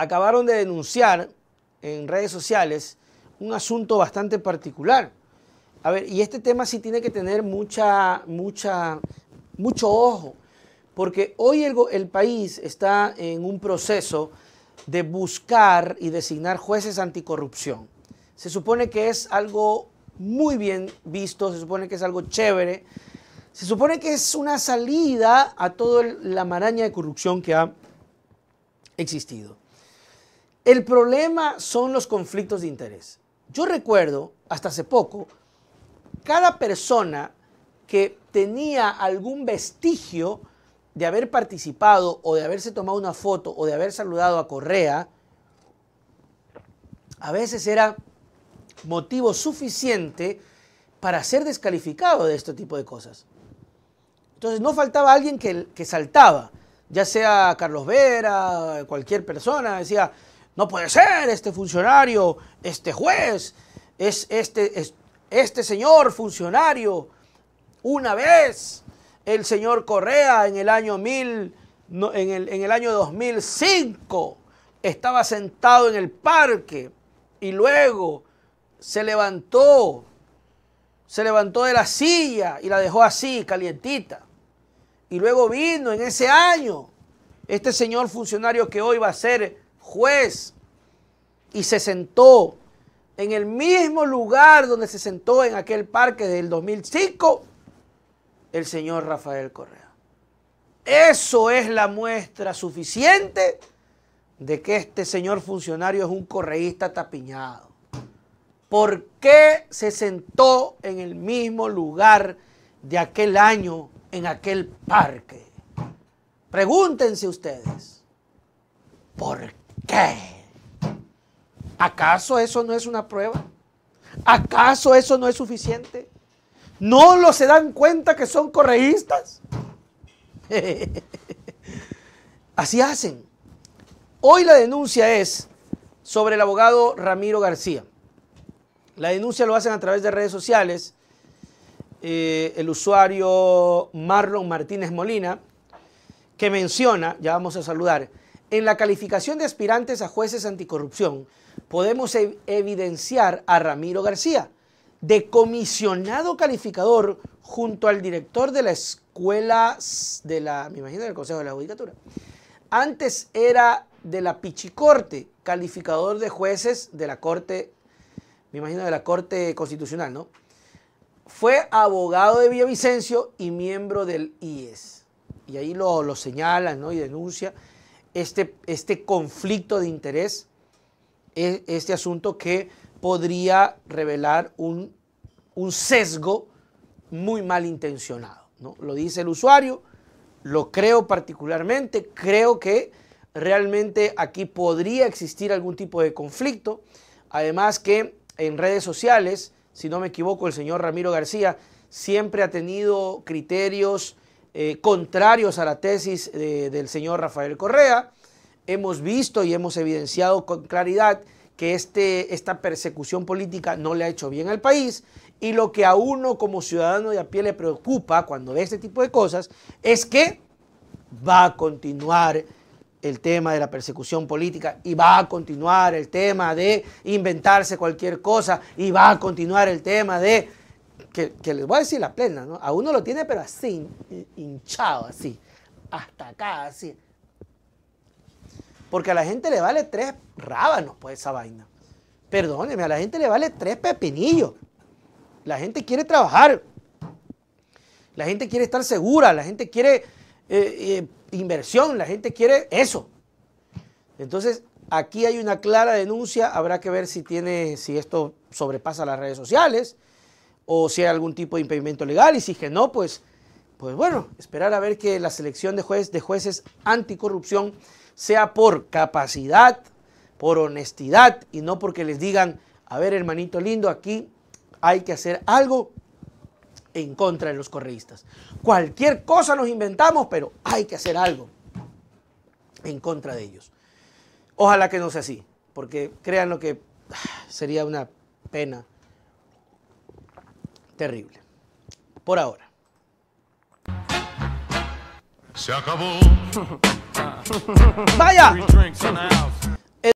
acabaron de denunciar en redes sociales un asunto bastante particular. A ver, y este tema sí tiene que tener mucha, mucha, mucho ojo, porque hoy el, el país está en un proceso de buscar y designar jueces anticorrupción. Se supone que es algo muy bien visto, se supone que es algo chévere, se supone que es una salida a toda la maraña de corrupción que ha existido. El problema son los conflictos de interés. Yo recuerdo, hasta hace poco, cada persona que tenía algún vestigio de haber participado o de haberse tomado una foto o de haber saludado a Correa, a veces era motivo suficiente para ser descalificado de este tipo de cosas. Entonces no faltaba alguien que, saltaba, ya sea Carlos Vera, cualquier persona, decía, no puede ser, este funcionario, este juez, es este, este señor funcionario. Una vez el señor Correa en el año, mil, en el, en el año 2005 estaba sentado en el parque y luego se levantó, se levantó de la silla y la dejó así, calientita. Y luego vino en ese año este señor funcionario que hoy va a ser juez y se sentó en el mismo lugar donde se sentó en aquel parque del 2005 el señor Rafael Correa. Eso es la muestra suficiente de que este señor funcionario es un correísta tapiñado. ¿Por qué se sentó en el mismo lugar de aquel año en aquel parque? Pregúntense ustedes, ¿por ¿Qué? ¿Acaso eso no es una prueba? ¿Acaso eso no es suficiente? ¿No lo se dan cuenta que son correístas? Así hacen. Hoy la denuncia es sobre el abogado Ramiro García. La denuncia lo hacen a través de redes sociales. Eh, el usuario Marlon Martínez Molina, que menciona, ya vamos a saludar, en la calificación de aspirantes a jueces anticorrupción podemos evidenciar a Ramiro García, de comisionado calificador junto al director de la escuela de la, me imagino, del Consejo de la Judicatura. Antes era de la Pichicorte, calificador de jueces de la Corte, me imagino de la Corte Constitucional, ¿no? Fue abogado de Villavicencio y miembro del IES. Y ahí lo, lo señalan, ¿no? Y denuncia. Este, este, conflicto de interés, e, este asunto que podría revelar un, un sesgo muy malintencionado. ¿no? Lo dice el usuario, lo creo particularmente, creo que realmente aquí podría existir algún tipo de conflicto. Además que en redes sociales, si no me equivoco, el señor Ramiro García siempre ha tenido criterios eh, contrarios a la tesis del señor Rafael Correa. Hemos visto y hemos evidenciado con claridad que este, esta persecución política no le ha hecho bien al país y lo que a uno como ciudadano de a pie le preocupa cuando ve este tipo de cosas es que va a continuar el tema de la persecución política y va a continuar el tema de inventarse cualquier cosa y va a continuar el tema de que, les voy a decir la plena, ¿no? A uno lo tiene, pero así, hinchado, así, hasta acá, así. Porque a la gente le vale tres rábanos, pues, esa vaina. Perdóneme, a la gente le vale tres pepinillos. La gente quiere trabajar. La gente quiere estar segura. La gente quiere eh, eh, inversión. La gente quiere eso. Entonces, aquí hay una clara denuncia. Habrá que ver si tiene, si esto sobrepasa las redes sociales o si hay algún tipo de impedimento legal y si que no, pues, pues bueno, esperar a ver que la selección de, de jueces anticorrupción sea por capacidad, por honestidad y no porque les digan, a ver hermanito lindo, aquí hay que hacer algo en contra de los correístas. Cualquier cosa nos inventamos, pero hay que hacer algo en contra de ellos. Ojalá que no sea así, porque crean lo que ah, sería una pena terrible. Por ahora. Se acabó. ¡Vaya!